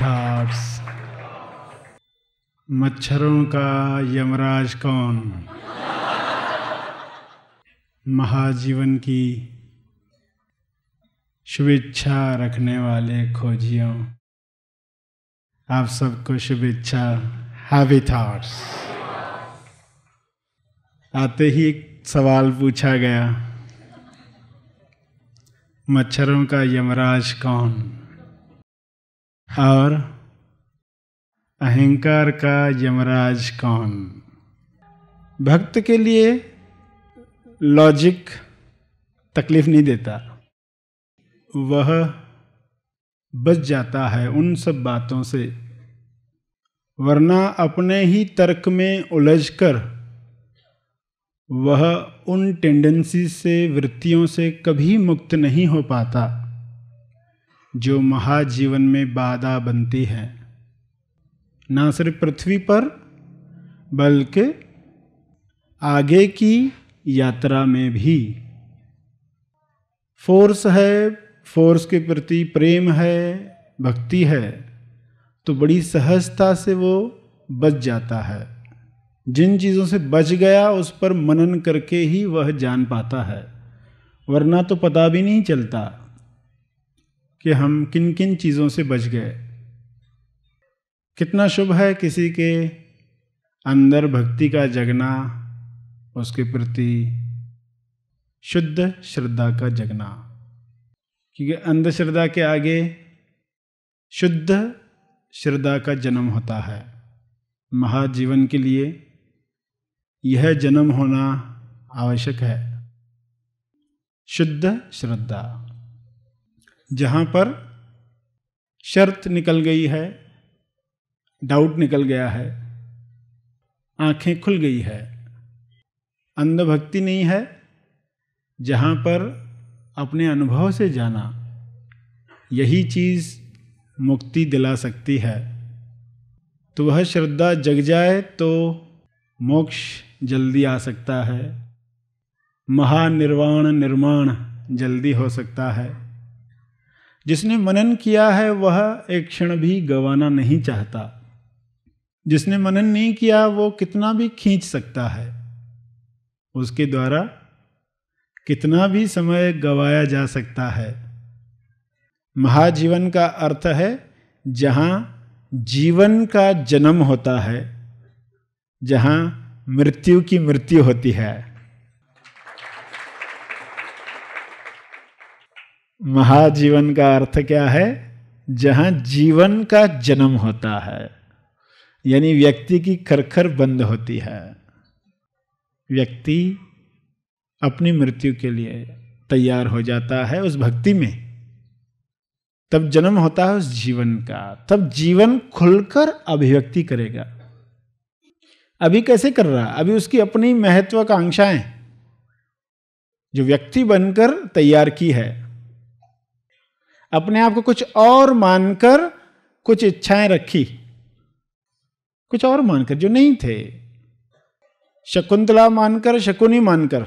Thoughts मच्छरों का यमराज कौन महाजीवन की शुभेच्छा रखने वाले खोजियों आप सबको शुभेच्छा हैवी थॉट्स आते ही एक सवाल पूछा गया मच्छरों का यमराज कौन और अहंकार का यमराज कौन भक्त के लिए लॉजिक तकलीफ नहीं देता वह बच जाता है उन सब बातों से वरना अपने ही तर्क में उलझकर वह उन टेंडेंसी से वृत्तियों से कभी मुक्त नहीं हो पाता जो महाजीवन में बाधा बनती है ना सिर्फ पृथ्वी पर बल्कि आगे की यात्रा में भी फोर्स है फोर्स के प्रति प्रेम है भक्ति है तो बड़ी सहजता से वो बच जाता है जिन चीज़ों से बच गया उस पर मनन करके ही वह जान पाता है वरना तो पता भी नहीं चलता कि हम किन किन चीज़ों से बच गए कितना शुभ है किसी के अंदर भक्ति का जगना उसके प्रति शुद्ध श्रद्धा का जगना क्योंकि अंधश्रद्धा के आगे शुद्ध श्रद्धा का जन्म होता है महाजीवन के लिए यह जन्म होना आवश्यक है शुद्ध श्रद्धा जहाँ पर शर्त निकल गई है डाउट निकल गया है आंखें खुल गई है अंधभक्ति नहीं है जहाँ पर अपने अनुभव से जाना यही चीज़ मुक्ति दिला सकती है तो वह श्रद्धा जग जाए तो मोक्ष जल्दी आ सकता है महानिर्वाण निर्माण जल्दी हो सकता है जिसने मनन किया है वह एक क्षण भी गवाना नहीं चाहता जिसने मनन नहीं किया वो कितना भी खींच सकता है उसके द्वारा कितना भी समय गवाया जा सकता है महाजीवन का अर्थ है जहाँ जीवन का जन्म होता है जहाँ मृत्यु की मृत्यु होती है महाजीवन का अर्थ क्या है जहाँ जीवन का जन्म होता है यानी व्यक्ति की खरखर बंद होती है व्यक्ति अपनी मृत्यु के लिए तैयार हो जाता है उस भक्ति में तब जन्म होता है उस जीवन का तब जीवन खुलकर अभिव्यक्ति करेगा अभी कैसे कर रहा अभी उसकी अपनी महत्वाकांक्षाएं जो व्यक्ति बनकर तैयार की है अपने आप को कुछ और मानकर कुछ इच्छाएं रखी कुछ और मानकर जो नहीं थे शकुंतला मानकर शकुनी मानकर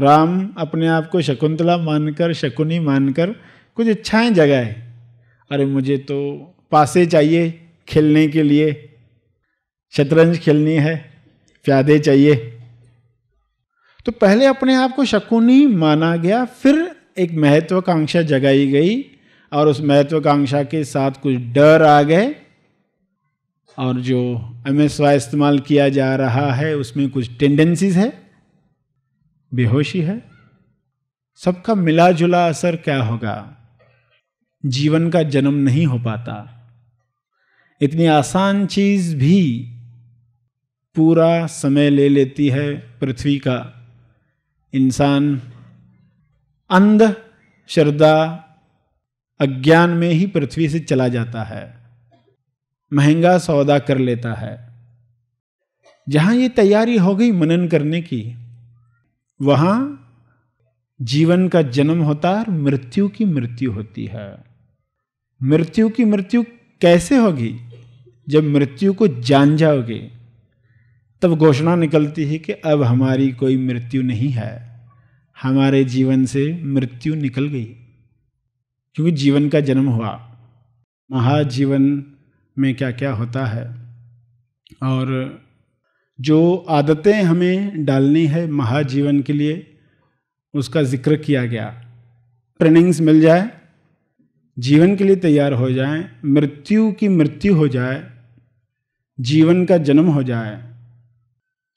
राम अपने आप को शकुंतला मानकर शकुनी मानकर कुछ इच्छाएं जगाए अरे मुझे तो पासे चाहिए खेलने के लिए शतरंज खेलनी है प्यादे चाहिए तो पहले अपने आप को शकुनी माना गया फिर एक महत्वाकांक्षा जगाई गई और उस महत्वाकांक्षा के साथ कुछ डर आ गए और जो एम एस वाई इस्तेमाल किया जा रहा है उसमें कुछ टेंडेंसीज है बेहोशी है सबका मिला जुला असर क्या होगा जीवन का जन्म नहीं हो पाता इतनी आसान चीज़ भी पूरा समय ले लेती है पृथ्वी का इंसान अंध श्रद्धा अज्ञान में ही पृथ्वी से चला जाता है महंगा सौदा कर लेता है जहाँ ये तैयारी हो गई मनन करने की वहाँ जीवन का जन्म होता है और मृत्यु की मृत्यु होती है मृत्यु की मृत्यु कैसे होगी जब मृत्यु को जान जाओगे तब घोषणा निकलती है कि अब हमारी कोई मृत्यु नहीं है हमारे जीवन से मृत्यु निकल गई क्योंकि जीवन का जन्म हुआ महाजीवन में क्या क्या होता है और जो आदतें हमें डालनी है महाजीवन के लिए उसका जिक्र किया गया ट्रेनिंग्स मिल जाए जीवन के लिए तैयार हो जाए मृत्यु की मृत्यु हो जाए जीवन का जन्म हो जाए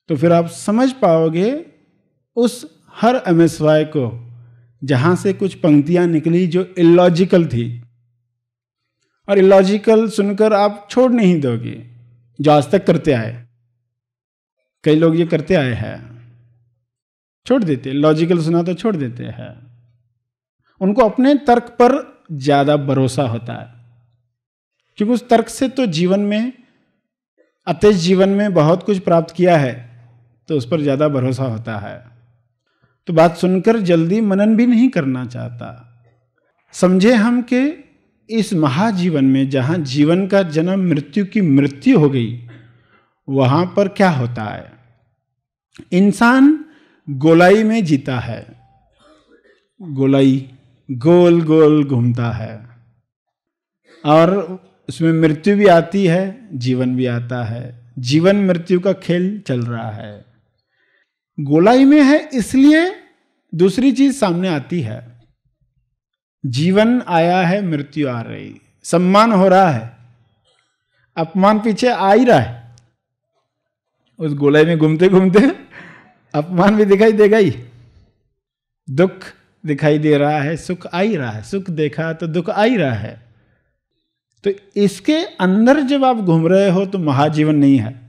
तो फिर आप समझ पाओगे उस हर एम एस वाई को जहां से कुछ पंक्तियां निकली जो इलॉजिकल थी और इलॉजिकल सुनकर आप छोड़ नहीं दोगे जो आज तक करते आए कई लोग ये करते आए हैं छोड़ देते लॉजिकल सुना तो छोड़ देते हैं उनको अपने तर्क पर ज़्यादा भरोसा होता है क्योंकि उस तर्क से तो जीवन में अतिश जीवन में बहुत कुछ प्राप्त किया है तो उस पर ज़्यादा भरोसा होता है तो बात सुनकर जल्दी मनन भी नहीं करना चाहता समझे हम कि इस महाजीवन में जहाँ जीवन का जन्म मृत्यु की मृत्यु हो गई वहाँ पर क्या होता है इंसान गोलाई में जीता है गोलाई गोल गोल घूमता है और उसमें मृत्यु भी आती है जीवन भी आता है जीवन मृत्यु का खेल चल रहा है गोलाई में है इसलिए दूसरी चीज सामने आती है जीवन आया है मृत्यु आ रही सम्मान हो रहा है अपमान पीछे आ ही रहा है उस गोलाई में घूमते घूमते अपमान भी दिखाई देगा ही दुख दिखाई दे रहा है सुख आ ही रहा है सुख देखा तो दुख आ ही रहा है तो इसके अंदर जब आप घूम रहे हो तो महाजीवन नहीं है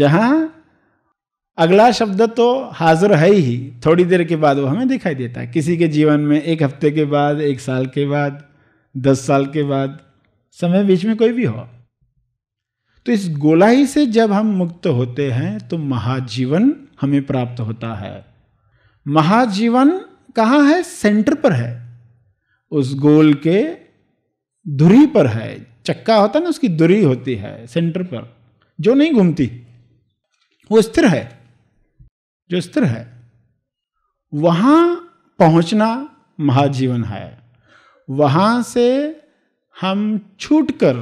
जहां अगला शब्द तो हाजिर है ही थोड़ी देर के बाद वो हमें दिखाई देता है किसी के जीवन में एक हफ्ते के बाद एक साल के बाद दस साल के बाद समय बीच में कोई भी हो तो इस गोलाही से जब हम मुक्त होते हैं तो महाजीवन हमें प्राप्त होता है महाजीवन कहाँ है सेंटर पर है उस गोल के धुरी पर है चक्का होता है ना उसकी धुरी होती है सेंटर पर जो नहीं घूमती वो स्थिर है जो स्थिर है वहां पहुंचना महाजीवन है वहां से हम छूट कर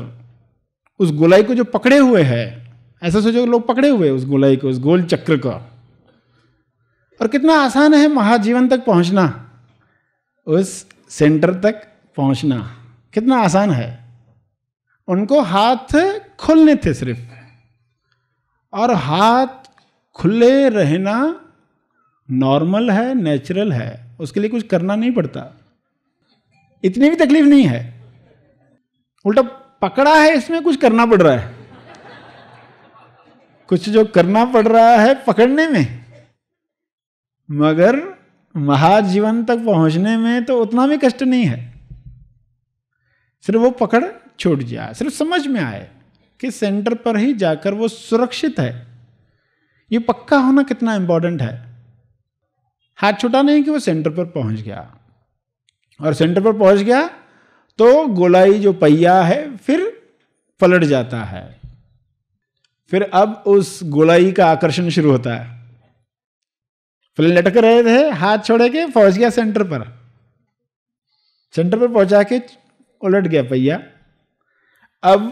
उस गोलाई को जो पकड़े हुए है ऐसा सोचो लोग पकड़े हुए उस गोलाई को उस गोल चक्र का और कितना आसान है महाजीवन तक पहुंचना उस सेंटर तक पहुंचना कितना आसान है उनको हाथ खोलने थे सिर्फ और हाथ खुले रहना नॉर्मल है नेचुरल है उसके लिए कुछ करना नहीं पड़ता इतनी भी तकलीफ नहीं है उल्टा पकड़ा है इसमें कुछ करना पड़ रहा है कुछ जो करना पड़ रहा है पकड़ने में मगर महाजीवन तक पहुंचने में तो उतना भी कष्ट नहीं है सिर्फ वो पकड़ छूट जाए सिर्फ समझ में आए कि सेंटर पर ही जाकर वो सुरक्षित है ये पक्का होना कितना इंपॉर्टेंट है हाथ छोटा नहीं कि वो सेंटर पर पहुंच गया और सेंटर पर पहुंच गया तो गोलाई जो पहिया है फिर पलट जाता है फिर अब उस गोलाई का आकर्षण शुरू होता है फिर लटक रहे थे हाथ छोड़े के पहुंच गया सेंटर पर सेंटर पर पहुंचा के उलट गया पहिया अब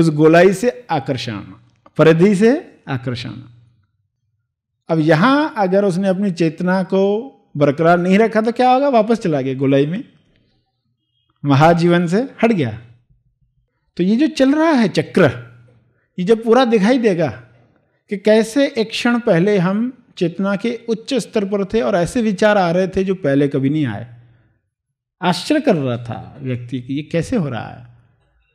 उस गोलाई से आकर्षण परिधि से आकर्षण अब यहाँ अगर उसने अपनी चेतना को बरकरार नहीं रखा तो क्या होगा वापस चला गया गोलाई में महाजीवन से हट गया तो ये जो चल रहा है चक्र ये जब पूरा दिखाई देगा कि कैसे एक क्षण पहले हम चेतना के उच्च स्तर पर थे और ऐसे विचार आ रहे थे जो पहले कभी नहीं आए आश्चर्य कर रहा था व्यक्ति की ये कैसे हो रहा है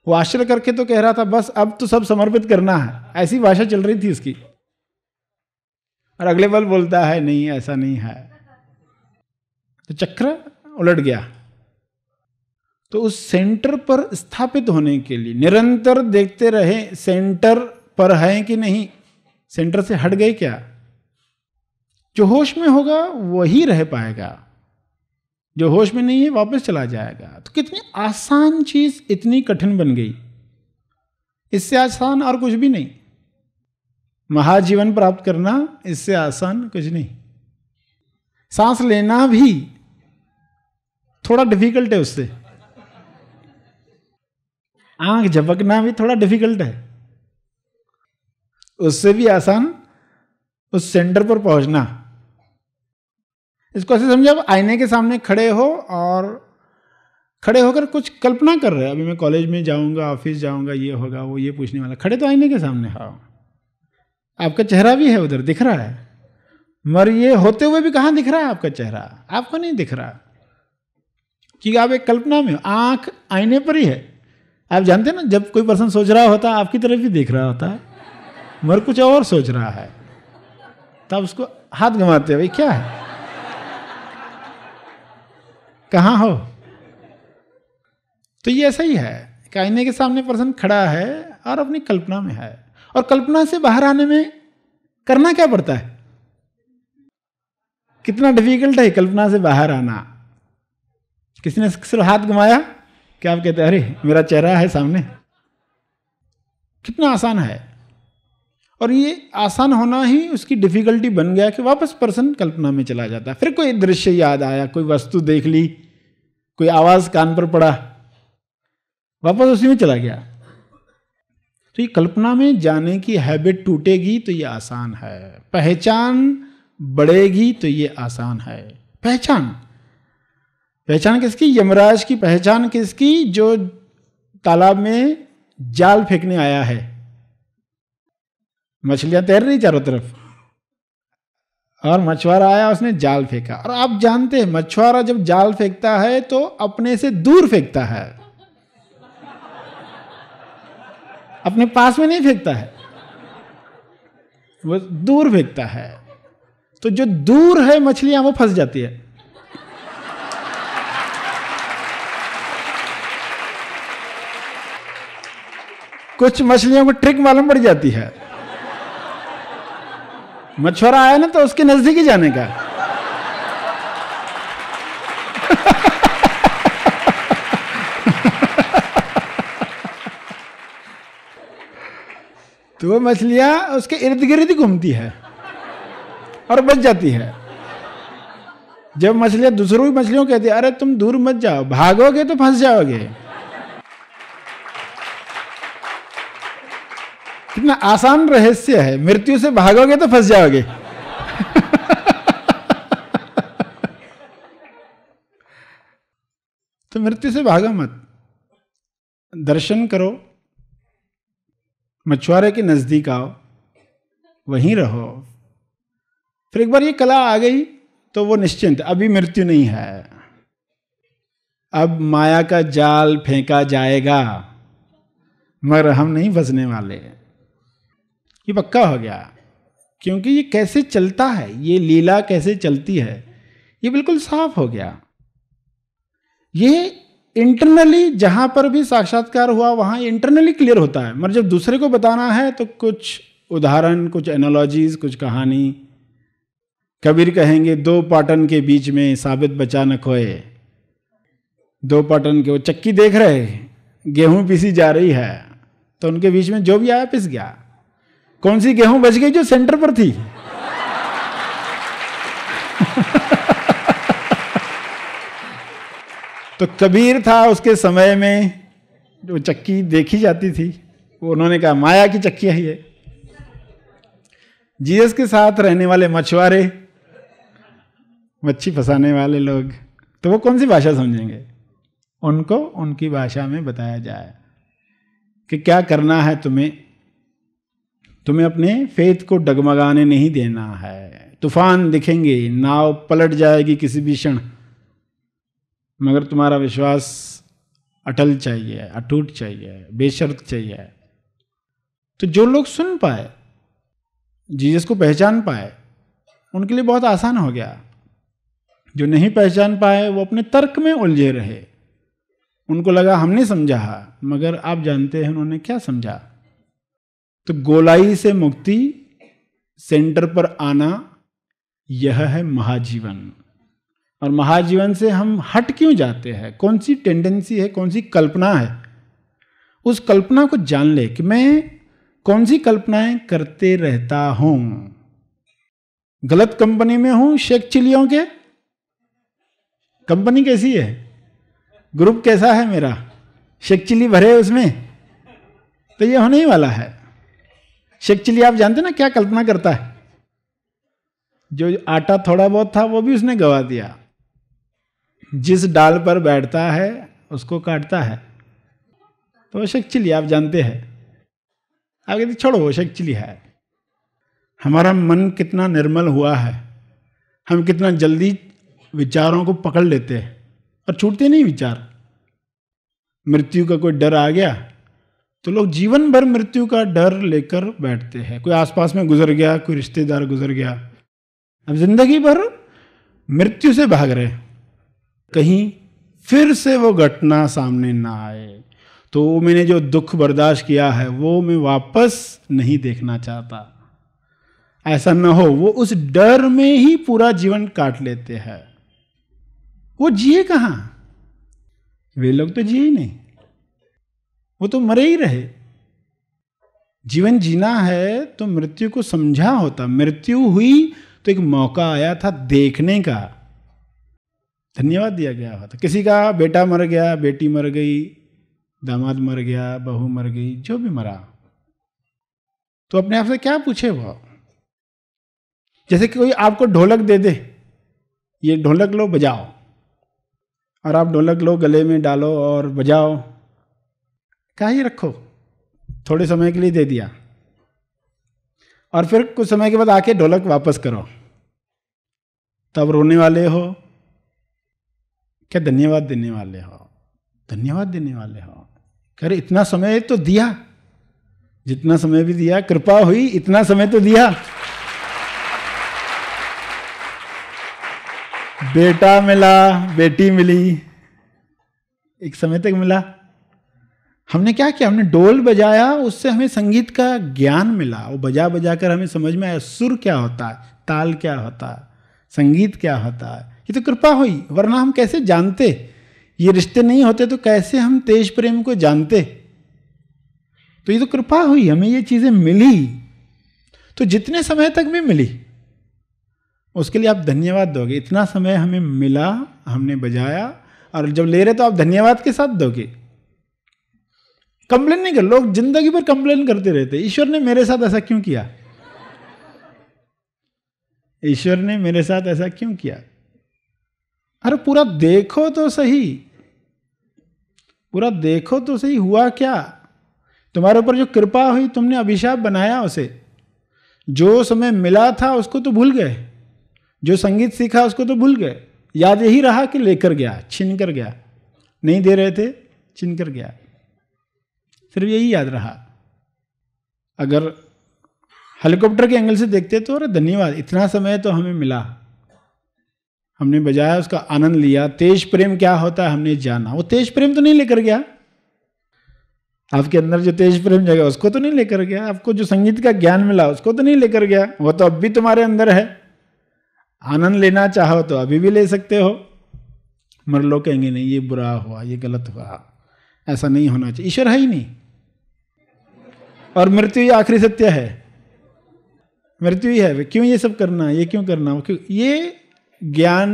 वो आश्चर्य करके तो कह रहा था बस अब तो सब समर्पित करना है ऐसी भाषा चल रही थी इसकी और अगले पल बोलता है नहीं ऐसा नहीं है तो चक्र उलट गया तो उस सेंटर पर स्थापित होने के लिए निरंतर देखते रहे सेंटर पर है कि नहीं सेंटर से हट गए क्या जो होश में होगा वही रह पाएगा जो होश में नहीं है वापस चला जाएगा तो कितनी आसान चीज इतनी कठिन बन गई इससे आसान और कुछ भी नहीं महाजीवन प्राप्त करना इससे आसान कुछ नहीं सांस लेना भी थोड़ा डिफिकल्ट है उससे आंख झपकना भी थोड़ा डिफिकल्ट है उससे भी आसान उस सेंटर पर पहुंचना इसको ऐसे समझो आप आईने के सामने खड़े हो और खड़े होकर कुछ कल्पना कर रहे हैं अभी मैं कॉलेज में जाऊंगा ऑफिस जाऊंगा ये होगा वो ये पूछने वाला खड़े तो आईने के सामने हाँ आपका चेहरा भी है उधर दिख रहा है मगर ये होते हुए भी कहाँ दिख रहा है आपका चेहरा आपको नहीं दिख रहा क्योंकि आप एक कल्पना में आंख आईने पर ही है आप जानते हैं ना जब कोई पर्सन सोच रहा होता है आपकी तरफ ही देख रहा होता है मगर कुछ और सोच रहा है तब उसको हाथ घुमाते भाई क्या है कहाँ हो तो ये ऐसा ही है आईने के सामने पर्सन खड़ा है और अपनी कल्पना में है और कल्पना से बाहर आने में करना क्या पड़ता है कितना डिफिकल्ट है कल्पना से बाहर आना किसी ने सिर्फ हाथ घुमाया क्या आप कहते अरे मेरा चेहरा है सामने कितना आसान है और ये आसान होना ही उसकी डिफिकल्टी बन गया कि वापस पर्सन कल्पना में चला जाता है फिर कोई दृश्य याद आया कोई वस्तु देख ली कोई आवाज़ कान पर पड़ा वापस उसी में चला गया तो ये कल्पना में जाने की हैबिट टूटेगी तो ये आसान है पहचान बढ़ेगी तो ये आसान है पहचान पहचान किसकी यमराज की पहचान किसकी जो तालाब में जाल फेंकने आया है मछलियां तैर रही चारों तरफ और मछुआरा आया उसने जाल फेंका और आप जानते हैं मछुआरा जब जाल फेंकता है तो अपने से दूर फेंकता है अपने पास में नहीं फेंकता है वो दूर फेंकता है तो जो दूर है मछलियां वो फंस जाती है कुछ मछलियों को ट्रिक मालूम पड़ जाती है मछुआरा आया ना तो उसके नजदीक ही जाने का तो वो मछलियाँ उसके इर्द गिर्द घूमती है और बच जाती है जब मछलियाँ दूसरों की मछलियों कहती है अरे तुम दूर मत जाओ भागोगे तो फंस जाओगे कितना आसान रहस्य है मृत्यु से भागोगे तो फंस जाओगे तो मृत्यु से भागो मत दर्शन करो मछुआरे के नज़दीक आओ वहीं रहो फिर एक बार ये कला आ गई तो वो निश्चिंत अभी मृत्यु नहीं है अब माया का जाल फेंका जाएगा मगर हम नहीं फंसने वाले ये पक्का हो गया क्योंकि ये कैसे चलता है ये लीला कैसे चलती है ये बिल्कुल साफ हो गया ये इंटरनली जहाँ पर भी साक्षात्कार हुआ वहाँ इंटरनली क्लियर होता है मगर जब दूसरे को बताना है तो कुछ उदाहरण कुछ एनोलॉजीज कुछ कहानी कबीर कहेंगे दो पाटन के बीच में साबित बचा न खोए दो पाटन के वो चक्की देख रहे गेहूं पीसी जा रही है तो उनके बीच में जो भी आया पिस गया कौन सी गेहूं बच गई जो सेंटर पर थी तो कबीर था उसके समय में जो चक्की देखी जाती थी वो उन्होंने कहा माया की चक्की है ये जीएस के साथ रहने वाले मछुआरे मच्छी फंसाने वाले लोग तो वो कौन सी भाषा समझेंगे उनको उनकी भाषा में बताया जाए कि क्या करना है तुम्हें तुम्हें अपने फेत को डगमगाने नहीं देना है तूफान दिखेंगे नाव पलट जाएगी किसी भी क्षण मगर तुम्हारा विश्वास अटल चाहिए अटूट चाहिए बेशर्त चाहिए तो जो लोग सुन पाए जीजस को पहचान पाए उनके लिए बहुत आसान हो गया जो नहीं पहचान पाए वो अपने तर्क में उलझे रहे उनको लगा हमने समझा मगर आप जानते हैं उन्होंने क्या समझा तो गोलाई से मुक्ति सेंटर पर आना यह है महाजीवन और महाजीवन से हम हट क्यों जाते हैं कौन सी टेंडेंसी है कौन सी कल्पना है उस कल्पना को जान ले कि मैं कौन सी कल्पनाएं करते रहता हूं गलत कंपनी में हूं शेख चिलियों के कंपनी कैसी है ग्रुप कैसा है मेरा शेख चिली भरे उसमें तो ये होने ही वाला है शेख चिली आप जानते ना क्या कल्पना करता है जो आटा थोड़ा बहुत था वो भी उसने गवा दिया जिस डाल पर बैठता है उसको काटता है तो वो शक्चिली आप जानते हैं आप कहते छोड़ो वो शक्चिली है हमारा मन कितना निर्मल हुआ है हम कितना जल्दी विचारों को पकड़ लेते हैं और छूटते नहीं विचार मृत्यु का कोई डर आ गया तो लोग जीवन भर मृत्यु का डर लेकर बैठते हैं कोई आसपास में गुजर गया कोई रिश्तेदार गुजर गया अब जिंदगी भर मृत्यु से भाग रहे हैं कहीं फिर से वो घटना सामने ना आए तो वो मैंने जो दुख बर्दाश्त किया है वो मैं वापस नहीं देखना चाहता ऐसा ना हो वो उस डर में ही पूरा जीवन काट लेते हैं वो जिए कहाँ वे लोग तो जिए ही नहीं वो तो मरे ही रहे जीवन जीना है तो मृत्यु को समझा होता मृत्यु हुई तो एक मौका आया था देखने का धन्यवाद दिया गया हुआ था किसी का बेटा मर गया बेटी मर गई दामाद मर गया बहू मर गई जो भी मरा तो अपने आप से क्या पूछे वह जैसे कि कोई आपको ढोलक दे दे ये ढोलक लो बजाओ और आप ढोलक लो गले में डालो और बजाओ क्या ही रखो थोड़े समय के लिए दे दिया और फिर कुछ समय के बाद आके ढोलक वापस करो तब रोने वाले हो क्या धन्यवाद देने वाले हो धन्यवाद देने वाले हो करे इतना समय तो दिया जितना समय भी दिया कृपा हुई इतना समय तो दिया बेटा मिला बेटी मिली एक समय तक मिला हमने क्या किया हमने डोल बजाया उससे हमें संगीत का ज्ञान मिला वो बजा बजा कर हमें समझ में आया सुर क्या होता है ताल क्या होता है संगीत क्या होता है ये तो कृपा हुई वरना हम कैसे जानते ये रिश्ते नहीं होते तो कैसे हम तेज प्रेम को जानते तो ये तो कृपा हुई हमें ये चीज़ें मिली तो जितने समय तक भी मिली उसके लिए आप धन्यवाद दोगे इतना समय हमें मिला हमने बजाया और जब ले रहे तो आप धन्यवाद के साथ दोगे कंप्लेन नहीं कर लोग जिंदगी भर कंप्लेन करते रहते ईश्वर ने मेरे साथ ऐसा क्यों किया ईश्वर ने मेरे साथ ऐसा क्यों किया अरे पूरा देखो तो सही पूरा देखो तो सही हुआ क्या तुम्हारे ऊपर जो कृपा हुई तुमने अभिशाप बनाया उसे जो समय मिला था उसको तो भूल गए जो संगीत सीखा उसको तो भूल गए याद यही रहा कि लेकर गया छीन कर गया नहीं दे रहे थे छीन कर गया सिर्फ यही याद रहा अगर हेलीकॉप्टर के एंगल से देखते तो अरे धन्यवाद इतना समय तो हमें मिला हमने बजाया उसका आनंद लिया तेज प्रेम क्या होता है हमने जाना वो तेज प्रेम तो नहीं लेकर गया आपके अंदर जो तेज प्रेम जगह उसको तो नहीं लेकर गया आपको जो संगीत का ज्ञान मिला उसको तो नहीं लेकर गया वो तो अब भी तुम्हारे अंदर है आनंद लेना चाहो तो अभी भी ले सकते हो मर लोग कहेंगे नहीं ये बुरा हुआ ये गलत हुआ ऐसा नहीं होना चाहिए ईश्वर है ही नहीं और मृत्यु ही आखिरी सत्य है मृत्यु ही है क्यों ये सब करना ये क्यों करना ये ज्ञान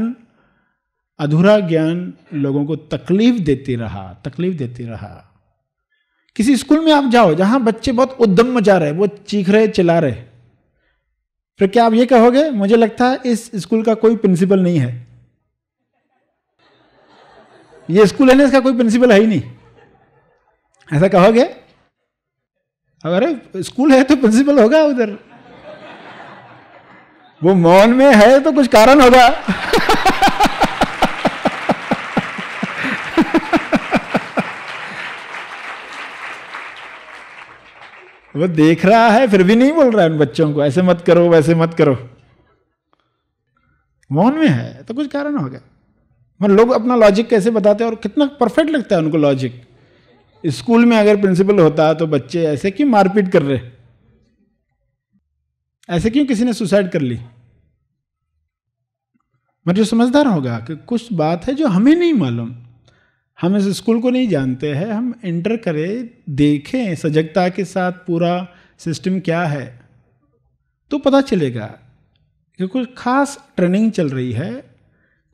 अधूरा ज्ञान लोगों को तकलीफ देती रहा तकलीफ देती रहा किसी स्कूल में आप जाओ जहां बच्चे बहुत उद्दम मचा रहे वो चीख रहे चिल्ला रहे फिर क्या आप ये कहोगे मुझे लगता है इस स्कूल का कोई प्रिंसिपल नहीं है ये स्कूल है ना इसका कोई प्रिंसिपल है ही नहीं ऐसा कहोगे अगर स्कूल है तो प्रिंसिपल होगा उधर वो मौन में है तो कुछ कारण होगा वो देख रहा है फिर भी नहीं बोल रहा है उन बच्चों को ऐसे मत करो वैसे मत करो मौन में है तो कुछ कारण हो गया मतलब लोग अपना लॉजिक कैसे बताते हैं और कितना परफेक्ट लगता है उनको लॉजिक स्कूल में अगर प्रिंसिपल होता है तो बच्चे ऐसे कि मारपीट कर रहे ऐसे क्यों किसी ने सुसाइड कर ली मैं मतलब जो समझदार होगा कि कुछ बात है जो हमें नहीं मालूम हम इस स्कूल को नहीं जानते हैं हम एंटर करें देखें सजगता के साथ पूरा सिस्टम क्या है तो पता चलेगा कि कुछ खास ट्रेनिंग चल रही है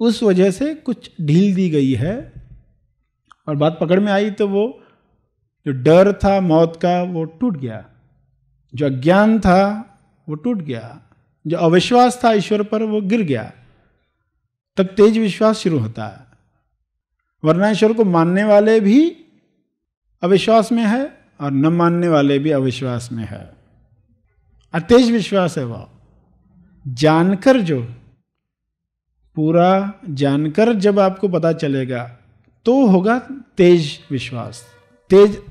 उस वजह से कुछ ढील दी गई है और बात पकड़ में आई तो वो जो डर था मौत का वो टूट गया जो अज्ञान था वो टूट गया जो अविश्वास था ईश्वर पर वो गिर गया तब तेज विश्वास शुरू होता है वरना ईश्वर को मानने वाले भी अविश्वास में है और न मानने वाले भी अविश्वास में है अतेज विश्वास है वह जानकर जो पूरा जानकर जब आपको पता चलेगा तो होगा तेज विश्वास तेज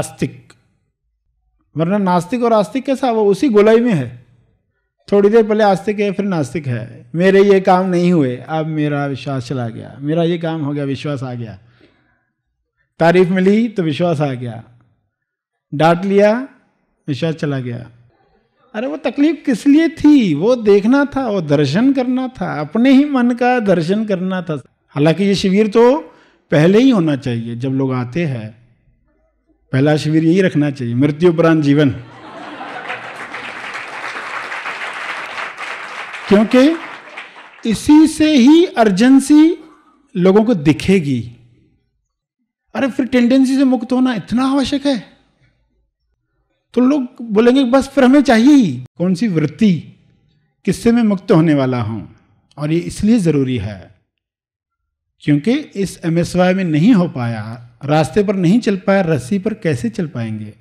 आस्तिक वरना नास्तिक और आस्तिक कैसा वो उसी गोलाई में है थोड़ी देर पहले आस्तिक है फिर नास्तिक है मेरे ये काम नहीं हुए अब मेरा विश्वास चला गया मेरा ये काम हो गया विश्वास आ गया तारीफ मिली तो विश्वास आ गया डांट लिया विश्वास चला गया अरे वो तकलीफ किस लिए थी वो देखना था वो दर्शन करना था अपने ही मन का दर्शन करना था हालांकि ये शिविर तो पहले ही होना चाहिए जब लोग आते हैं पहला शिविर यही रखना चाहिए मृत्यु उपरांत जीवन क्योंकि इसी से ही अर्जेंसी लोगों को दिखेगी अरे फिर टेंडेंसी से मुक्त होना इतना आवश्यक है तो लोग बोलेंगे बस फिर हमें चाहिए ही कौन सी वृत्ति किससे मैं मुक्त होने वाला हूं और ये इसलिए ज़रूरी है क्योंकि इस एम एस वाई में नहीं हो पाया रास्ते पर नहीं चल पाया रस्सी पर कैसे चल पाएंगे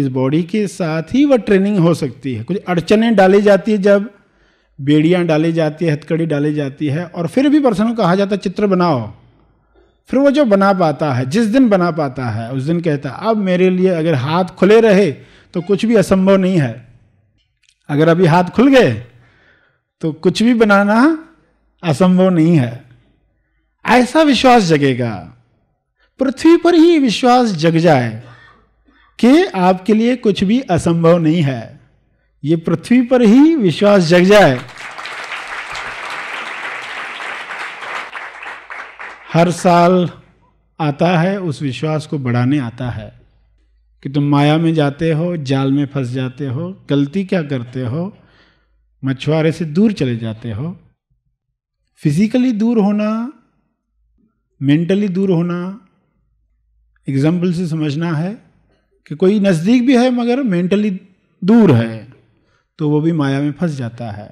इस बॉडी के साथ ही वह ट्रेनिंग हो सकती है कुछ अड़चने डाली जाती है जब बेड़ियाँ डाली जाती है हथकड़ी डाली जाती है और फिर भी पर्सन को कहा जाता है चित्र बनाओ फिर वो जो बना पाता है जिस दिन बना पाता है उस दिन कहता है अब मेरे लिए अगर हाथ खुले रहे तो कुछ भी असंभव नहीं है अगर अभी हाथ खुल गए तो कुछ भी बनाना असंभव नहीं है ऐसा विश्वास जगेगा पृथ्वी पर ही विश्वास जग जाए कि आपके लिए कुछ भी असंभव नहीं है ये पृथ्वी पर ही विश्वास जग जाए हर साल आता है उस विश्वास को बढ़ाने आता है कि तुम माया में जाते हो जाल में फंस जाते हो गलती क्या करते हो मछुआरे से दूर चले जाते हो फिजिकली दूर होना मेंटली दूर होना एग्जाम्पल से समझना है कि कोई नज़दीक भी है मगर मेंटली दूर है तो वो भी माया में फंस जाता है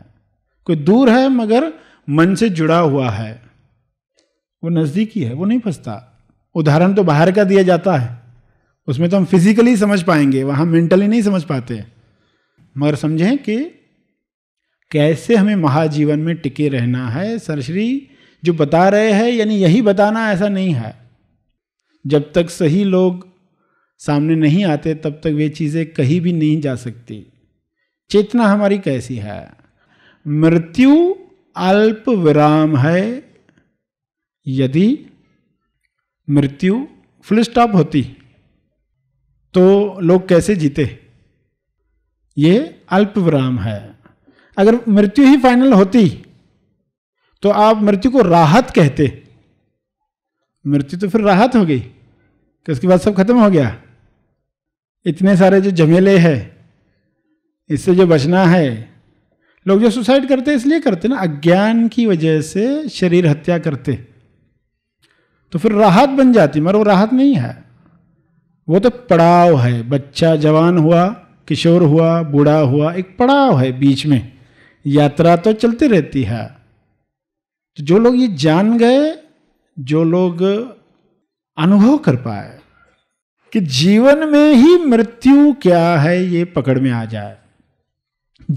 कोई दूर है मगर मन से जुड़ा हुआ है वो नज़दीक ही है वो नहीं फंसता उदाहरण तो बाहर का दिया जाता है उसमें तो हम फिजिकली समझ पाएंगे वहाँ मेंटली नहीं समझ पाते मगर समझें कि कैसे हमें महाजीवन में टिके रहना है सरश्री जो बता रहे हैं यानी यही बताना ऐसा नहीं है जब तक सही लोग सामने नहीं आते तब तक वे चीज़ें कहीं भी नहीं जा सकती चेतना हमारी कैसी है मृत्यु अल्प विराम है यदि मृत्यु फुल स्टॉप होती तो लोग कैसे जीते ये अल्प विराम है अगर मृत्यु ही फाइनल होती तो आप मृत्यु को राहत कहते मृत्यु तो फिर राहत हो गई कि उसके बाद सब खत्म हो गया इतने सारे जो झमेले हैं इससे जो बचना है लोग जो सुसाइड करते इसलिए करते ना अज्ञान की वजह से शरीर हत्या करते तो फिर राहत बन जाती मगर वो राहत नहीं है वो तो पड़ाव है बच्चा जवान हुआ किशोर हुआ बूढ़ा हुआ एक पड़ाव है बीच में यात्रा तो चलती रहती है तो जो लोग ये जान गए जो लोग अनुभव कर पाए कि जीवन में ही मृत्यु क्या है ये पकड़ में आ जाए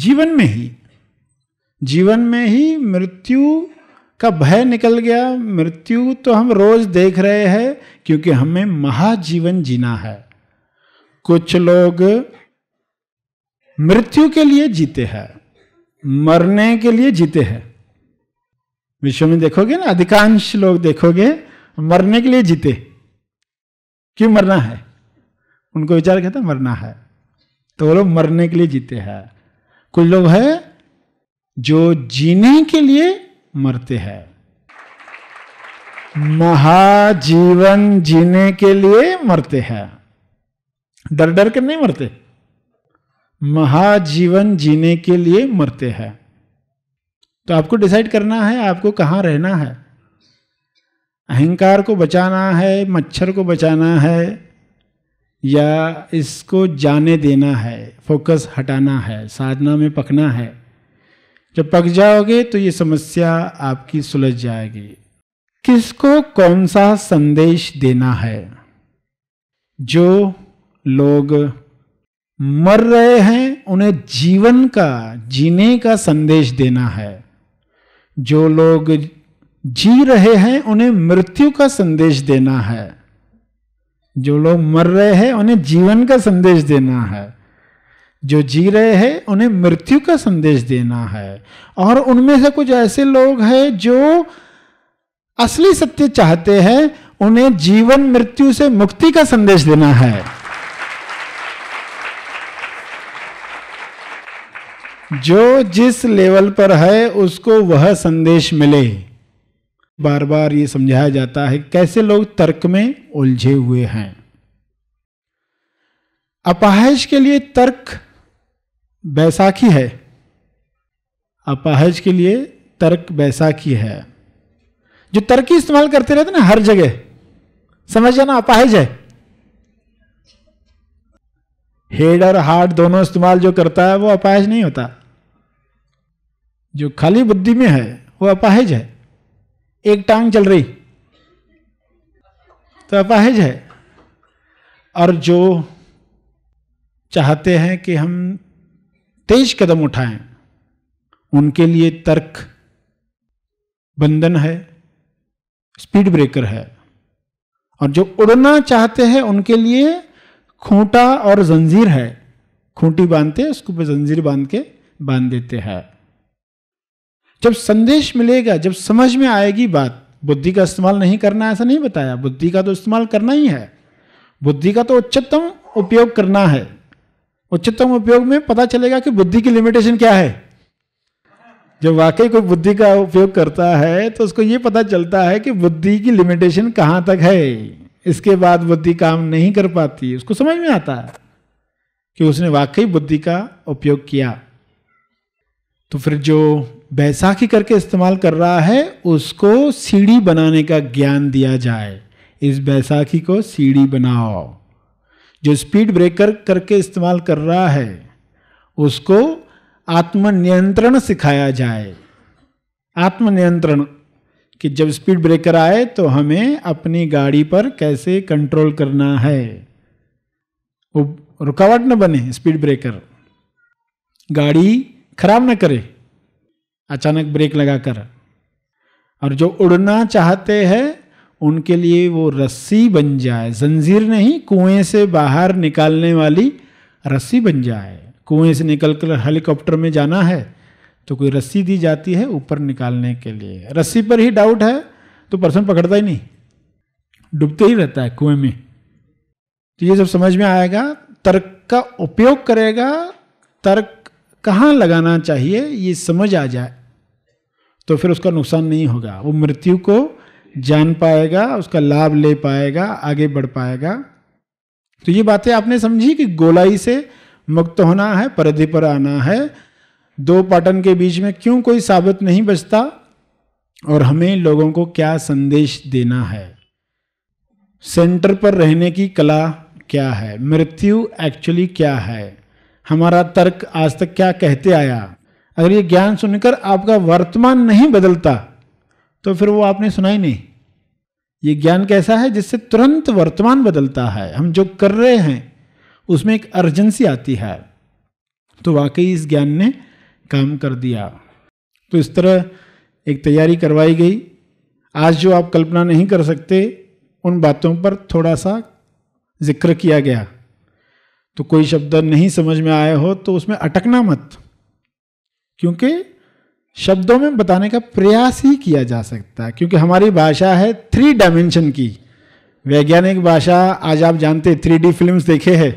जीवन में ही जीवन में ही मृत्यु का भय निकल गया मृत्यु तो हम रोज देख रहे हैं क्योंकि हमें महाजीवन जीना है कुछ लोग मृत्यु के लिए जीते हैं मरने के लिए जीते हैं विश्व में देखोगे ना अधिकांश लोग देखोगे मरने के लिए जीते क्यों मरना है उनको विचार कहता मरना है तो वो लोग मरने के लिए जीते हैं कुछ लोग हैं जो जीने के लिए मरते हैं महाजीवन जीने के लिए मरते हैं डर डर कर नहीं मरते महाजीवन जीने के लिए मरते हैं तो आपको डिसाइड करना है आपको कहाँ रहना है अहंकार को बचाना है मच्छर को बचाना है या इसको जाने देना है फोकस हटाना है साधना में पकना है जब पक जाओगे तो ये समस्या आपकी सुलझ जाएगी किसको कौन सा संदेश देना है जो लोग मर रहे हैं उन्हें जीवन का जीने का संदेश देना है जो लोग जी रहे हैं उन्हें मृत्यु का संदेश देना है जो लोग मर रहे हैं उन्हें जीवन का संदेश देना है जो जी रहे हैं उन्हें मृत्यु का संदेश देना है और उनमें से कुछ ऐसे लोग हैं जो असली सत्य चाहते हैं उन्हें जीवन मृत्यु से मुक्ति का संदेश देना है जो जिस लेवल पर है उसको वह संदेश मिले बार बार ये समझाया जाता है कैसे लोग तर्क में उलझे हुए हैं अपाहज के लिए तर्क बैसाखी है अपाहज के लिए तर्क बैसाखी है जो तर्क इस्तेमाल करते रहते ना हर जगह समझ जाना अपाहज है हेड और हार्ट दोनों इस्तेमाल जो करता है वो अपाहज नहीं होता जो खाली बुद्धि में है वो अपाहिज है एक टांग चल रही तो अपाहिज है और जो चाहते हैं कि हम तेज कदम उठाएं उनके लिए तर्क बंधन है स्पीड ब्रेकर है और जो उड़ना चाहते हैं उनके लिए खूंटा और जंजीर है खूंटी बांधते उसके ऊपर जंजीर बांध के बांध देते हैं जब संदेश मिलेगा जब समझ में आएगी बात बुद्धि का इस्तेमाल नहीं करना ऐसा नहीं बताया बुद्धि का तो इस्तेमाल करना ही है बुद्धि का तो उच्चतम उपयोग करना है उच्चतम उपयोग में पता चलेगा कि बुद्धि की लिमिटेशन क्या है जब वाकई कोई बुद्धि का उपयोग करता है तो उसको ये पता चलता है कि बुद्धि की लिमिटेशन कहाँ तक है इसके बाद बुद्धि काम नहीं कर पाती उसको समझ में आता है कि उसने वाकई बुद्धि का उपयोग किया तो फिर जो बैसाखी करके इस्तेमाल कर रहा है उसको सीढ़ी बनाने का ज्ञान दिया जाए इस बैसाखी को सीढ़ी बनाओ जो स्पीड ब्रेकर करके इस्तेमाल कर रहा है उसको आत्मनियंत्रण सिखाया जाए आत्मनियंत्रण कि जब स्पीड ब्रेकर आए तो हमें अपनी गाड़ी पर कैसे कंट्रोल करना है वो रुकावट न बने स्पीड ब्रेकर गाड़ी खराब ना करे अचानक ब्रेक लगाकर और जो उड़ना चाहते हैं उनके लिए वो रस्सी बन जाए जंजीर नहीं कुएं से बाहर निकालने वाली रस्सी बन जाए कुएं से निकल कर हेलीकॉप्टर में जाना है तो कोई रस्सी दी जाती है ऊपर निकालने के लिए रस्सी पर ही डाउट है तो पर्सन पकड़ता ही नहीं डूबते ही रहता है कुएं में तो ये सब समझ में आएगा तर्क का उपयोग करेगा तर्क कहाँ लगाना चाहिए ये समझ आ जाए तो फिर उसका नुकसान नहीं होगा वो मृत्यु को जान पाएगा उसका लाभ ले पाएगा आगे बढ़ पाएगा तो ये बातें आपने समझी कि गोलाई से मुक्त होना है परिधि पर आना है दो पाटन के बीच में क्यों कोई साबित नहीं बचता और हमें लोगों को क्या संदेश देना है सेंटर पर रहने की कला क्या है मृत्यु एक्चुअली क्या है हमारा तर्क आज तक क्या कहते आया अगर ये ज्ञान सुनकर आपका वर्तमान नहीं बदलता तो फिर वो आपने सुना ही नहीं ये ज्ञान कैसा है जिससे तुरंत वर्तमान बदलता है हम जो कर रहे हैं उसमें एक अर्जेंसी आती है तो वाकई इस ज्ञान ने काम कर दिया तो इस तरह एक तैयारी करवाई गई आज जो आप कल्पना नहीं कर सकते उन बातों पर थोड़ा सा जिक्र किया गया तो कोई शब्द नहीं समझ में आए हो तो उसमें अटकना मत क्योंकि शब्दों में बताने का प्रयास ही किया जा सकता है क्योंकि हमारी भाषा है थ्री डायमेंशन की वैज्ञानिक भाषा आज आप जानते थ्री डी फिल्म देखे है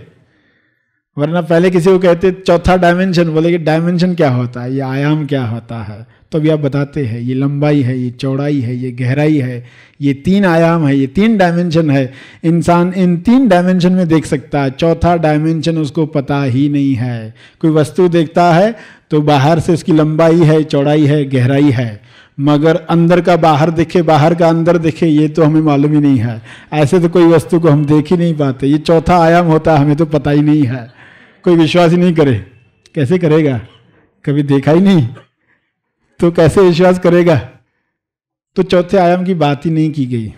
वरना पहले किसी को कहते चौथा डायमेंशन बोले कि डायमेंशन क्या होता है या आयाम क्या होता है तो अभी आप बताते हैं ये लंबाई है ये चौड़ाई है ये गहराई है ये तीन आयाम है ये तीन डायमेंशन है इंसान इन तीन डायमेंशन में देख सकता है चौथा डायमेंशन उसको पता ही नहीं है कोई वस्तु देखता है तो बाहर से उसकी लंबाई है चौड़ाई है गहराई है मगर अंदर का बाहर देखे बाहर का अंदर देखे ये तो हमें मालूम ही नहीं है ऐसे तो कोई वस्तु को हम देख ही नहीं पाते ये चौथा आयाम होता है हमें तो पता ही नहीं है कोई विश्वास ही नहीं करे कैसे करेगा कभी देखा ही नहीं तो कैसे विश्वास करेगा तो चौथे आयाम की बात ही नहीं की गई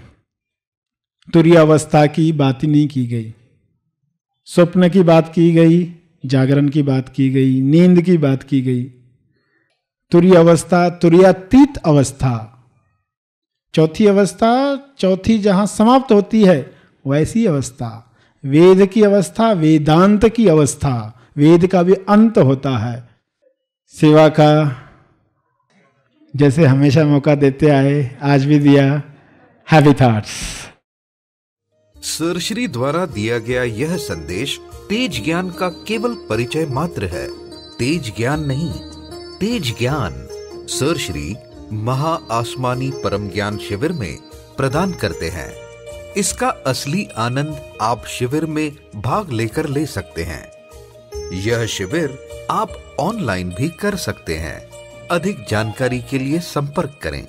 तुरी अवस्था की बात ही नहीं की गई स्वप्न की बात की गई जागरण की बात की गई नींद की बात की गई तुरी अवस्था तुरियातीत अवस्था चौथी अवस्था चौथी जहां समाप्त होती है वैसी अवस्था वेद की अवस्था वेदांत की अवस्था वेद का भी अंत होता है सेवा का जैसे हमेशा मौका देते आए आज भी दिया हैवी थॉट्स श्री द्वारा दिया गया यह संदेश तेज ज्ञान का केवल परिचय मात्र है तेज ज्ञान नहीं तेज ज्ञान श्री महा आसमानी परम ज्ञान शिविर में प्रदान करते हैं इसका असली आनंद आप शिविर में भाग लेकर ले सकते हैं यह शिविर आप ऑनलाइन भी कर सकते हैं अधिक जानकारी के लिए संपर्क करें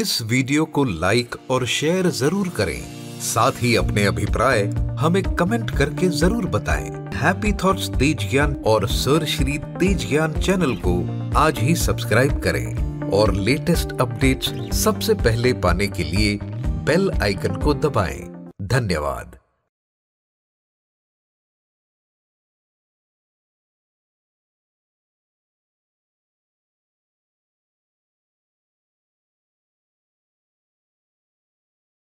इस वीडियो को लाइक और शेयर जरूर करें साथ ही अपने अभिप्राय हमें कमेंट करके जरूर बताएं। हैप्पी थॉट्स तेज ज्ञान और सर श्री तेज ज्ञान चैनल को आज ही सब्सक्राइब करें और लेटेस्ट अपडेट्स सबसे पहले पाने के लिए बेल आइकन को दबाएं। धन्यवाद